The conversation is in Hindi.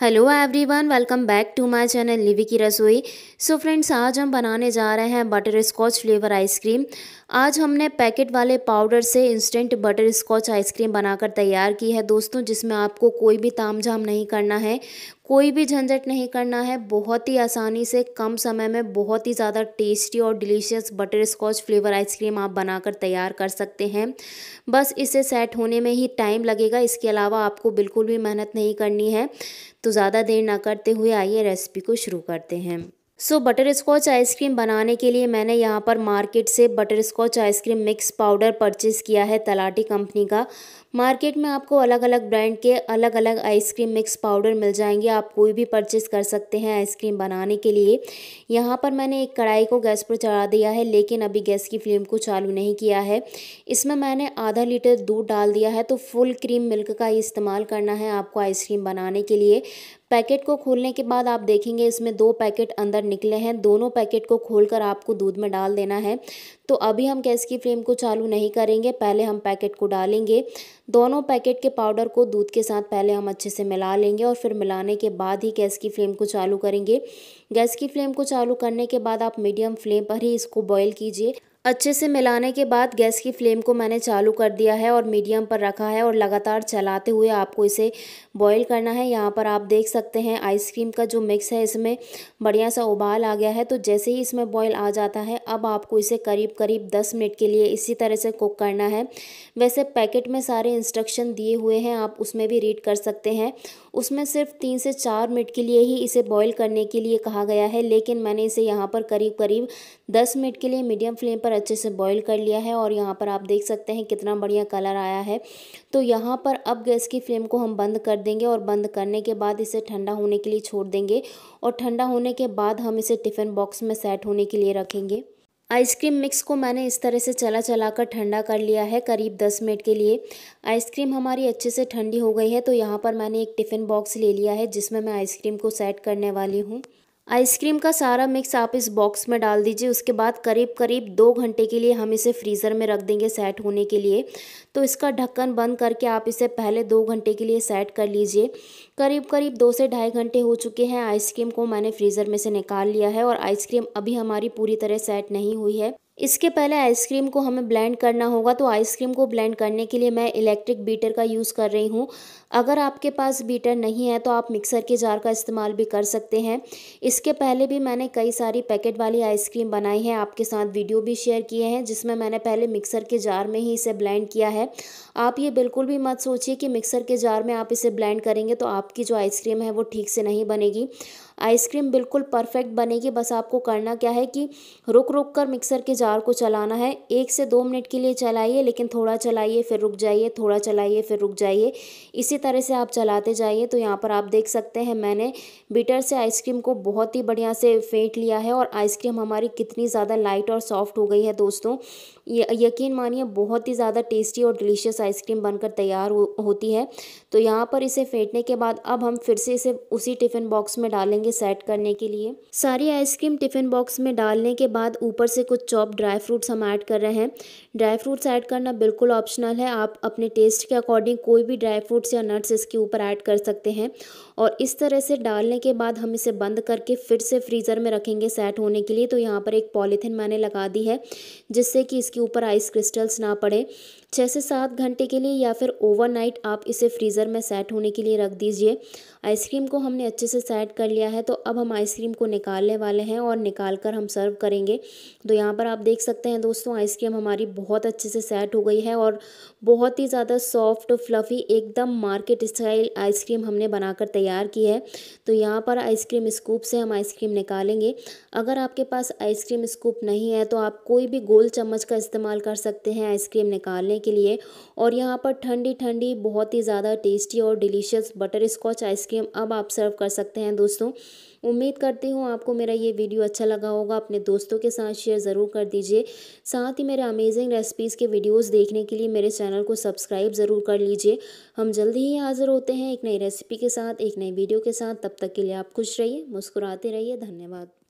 hello everyone welcome back to my channel Livi की रसोई सो फ्रेंड्स आज हम बनाने जा रहे हैं बटर स्कॉच फ्लेवर आइसक्रीम आज हमने पैकेट वाले पाउडर से इंस्टेंट बटर स्कॉच आइसक्रीम बनाकर तैयार की है दोस्तों जिसमें आपको कोई भी तामझाम नहीं करना है कोई भी झंझट नहीं करना है बहुत ही आसानी से कम समय में बहुत ही ज़्यादा टेस्टी और delicious butterscotch flavour ice cream आप बनाकर तैयार कर सकते हैं बस इसे सेट होने में ही टाइम लगेगा इसके अलावा आपको बिल्कुल भी मेहनत नहीं करनी है तो ज़्यादा देर ना करते हुए आइए रेसिपी को शुरू करते हैं सो बटर स्कॉच आइसक्रीम बनाने के लिए मैंने यहाँ पर मार्केट से butterscotch ice cream mix powder purchase किया है तलाटी कंपनी का मार्केट में आपको अलग अलग ब्रांड के अलग अलग आइसक्रीम मिक्स पाउडर मिल जाएंगे आप कोई भी परचेज़ कर सकते हैं आइसक्रीम बनाने के लिए यहाँ पर मैंने एक कढ़ाई को गैस पर चढ़ा दिया है लेकिन अभी गैस की फ्लेम को चालू नहीं किया है इसमें मैंने आधा लीटर दूध डाल दिया है तो फुल क्रीम मिल्क का इस्तेमाल करना है आपको आइसक्रीम बनाने के लिए पैकेट को खोलने के बाद आप देखेंगे इसमें दो पैकेट अंदर निकले हैं दोनों पैकेट को खोलकर आपको दूध में डाल देना है तो अभी हम गैस की फ्लेम को चालू नहीं करेंगे पहले हम पैकेट को डालेंगे दोनों पैकेट के पाउडर को दूध के साथ पहले हम अच्छे से मिला लेंगे और फिर मिलाने के बाद ही गैस की फ्लेम को चालू करेंगे गैस की फ्लेम को चालू करने के बाद आप मीडियम फ्लेम पर ही इसको बॉयल कीजिए अच्छे से मिलाने के बाद गैस की फ्लेम को मैंने चालू कर दिया है और मीडियम पर रखा है और लगातार चलाते हुए आपको इसे बॉईल करना है यहाँ पर आप देख सकते हैं आइसक्रीम का जो मिक्स है इसमें बढ़िया सा उबाल आ गया है तो जैसे ही इसमें बॉईल आ जाता है अब आपको इसे करीब करीब दस मिनट के लिए इसी तरह से कुक करना है वैसे पैकेट में सारे इंस्ट्रक्शन दिए हुए हैं आप उसमें भी रीड कर सकते हैं उसमें सिर्फ तीन से चार मिनट के लिए ही इसे बॉयल करने के लिए कहा गया है लेकिन मैंने इसे यहाँ पर करीब करीब दस मिनट के लिए मीडियम फ्लेम पर पर अच्छे से बॉईल कर लिया है और यहाँ पर आप देख सकते हैं कितना बढ़िया कलर आया है तो यहाँ पर अब गैस की फ्लेम को हम बंद कर देंगे और बंद करने के बाद इसे ठंडा होने के लिए छोड़ देंगे और ठंडा होने के बाद हम इसे टिफ़िन बॉक्स में सेट होने के लिए रखेंगे आइसक्रीम मिक्स को मैंने इस तरह से चला चला कर ठंडा कर लिया है करीब दस मिनट के लिए आइसक्रीम हमारी अच्छे से ठंडी हो गई है तो यहाँ पर मैंने एक टिफ़िन बॉक्स ले लिया है जिसमें मैं आइसक्रीम को सेट करने वाली हूँ आइसक्रीम का सारा मिक्स आप इस बॉक्स में डाल दीजिए उसके बाद करीब करीब दो घंटे के लिए हम इसे फ्रीज़र में रख देंगे सेट होने के लिए तो इसका ढक्कन बंद करके आप इसे पहले दो घंटे के लिए सेट कर लीजिए करीब करीब दो से ढाई घंटे हो चुके हैं आइसक्रीम को मैंने फ्रीज़र में से निकाल लिया है और आइसक्रीम अभी हमारी पूरी तरह सेट नहीं हुई है इसके पहले आइसक्रीम को हमें ब्लेंड करना होगा तो आइसक्रीम को ब्लेंड करने के लिए मैं इलेक्ट्रिक बीटर का यूज़ कर रही हूँ अगर आपके पास बीटर नहीं है तो आप मिक्सर के जार का इस्तेमाल भी कर सकते हैं इसके पहले भी मैंने कई सारी पैकेट वाली आइसक्रीम बनाई है आपके साथ वीडियो भी शेयर किए हैं जिसमें मैंने पहले मिक्सर के जार में ही इसे ब्लैंड किया है आप ये बिल्कुल भी मत सोचिए कि मिक्सर के जार में आप इसे ब्लैंड करेंगे तो आपकी जो आइसक्रीम है वो ठीक से नहीं बनेगी आइसक्रीम बिल्कुल परफेक्ट बनेगी बस आपको करना क्या है कि रुक रुक कर मिक्सर के जार को चलाना है एक से दो मिनट के लिए चलाइए लेकिन थोड़ा चलाइए फिर रुक जाइए थोड़ा चलाइए फिर रुक जाइए इसी तरह से आप चलाते जाइए तो यहाँ पर आप देख सकते हैं मैंने बीटर से आइसक्रीम को बहुत ही बढ़िया से फेंट लिया है और आइसक्रीम हमारी कितनी ज़्यादा लाइट और सॉफ्ट हो गई है दोस्तों ये यकीन मानिए बहुत ही ज़्यादा टेस्टी और डिलीशियस आइसक्रीम बनकर तैयार हो, होती है तो यहाँ पर इसे फेंटने के बाद अब हम फिर से इसे उसी टिफ़िन बॉक्स में डालेंगे सेट करने के लिए सारी आइसक्रीम टिफ़िन बॉक्स में डालने के बाद ऊपर से कुछ चॉप ड्राई फ्रूट्स हम ऐड कर रहे हैं ड्राई फ्रूट्स ऐड करना बिल्कुल ऑप्शनल है आप अपने टेस्ट के अकॉर्डिंग कोई भी ड्राई फ्रूट्स या नट्स इसके ऊपर ऐड कर सकते हैं और इस तरह से डालने के बाद हम इसे बंद करके फिर से फ्रीज़र में रखेंगे सेट होने के लिए तो यहाँ पर एक पॉलीथिन मैंने लगा दी है जिससे कि इसके ऊपर आइस क्रिस्टल्स ना पड़े छः से सात घंटे के लिए या फिर ओवरनाइट आप इसे फ्रीज़र में सेट होने के लिए रख दीजिए आइसक्रीम को हमने अच्छे से सेट कर लिया है तो अब हम आइसक्रीम को निकालने वाले हैं और निकाल कर हम सर्व करेंगे तो यहाँ पर आप देख सकते हैं दोस्तों आइसक्रीम हमारी बहुत अच्छे से सेट हो गई है और बहुत ही ज़्यादा सॉफ्ट फ्लफ़ी एकदम मार्केट स्टाइल आइसक्रीम हमने बनाकर तैयार की है तो यहाँ पर आइसक्रीम स्कूप से हम आइसक्रीम निकालेंगे अगर आपके पास आइसक्रीम स्कूप नहीं है तो आप कोई भी गोल चम्मच का इस्तेमाल कर सकते हैं आइसक्रीम निकालने के लिए और यहाँ पर ठंडी ठंडी बहुत ही ज़्यादा टेस्टी और डिलीशियस बटर स्कॉच आइसक्रीम अब आप सर्व कर सकते हैं दोस्तों उम्मीद करती हूँ आपको मेरा ये वीडियो अच्छा लगा होगा अपने दोस्तों के साथ शेयर ज़रूर कर दीजिए साथ ही मेरे अमेजिंग रेसिपीज़ के वीडियोस देखने के लिए मेरे चैनल को सब्सक्राइब ज़रूर कर लीजिए हम जल्दी ही हाज़िर होते हैं एक नई रेसिपी के साथ एक नई वीडियो के साथ तब तक के लिए आप खुश रहिए मुस्कुराते रहिए धन्यवाद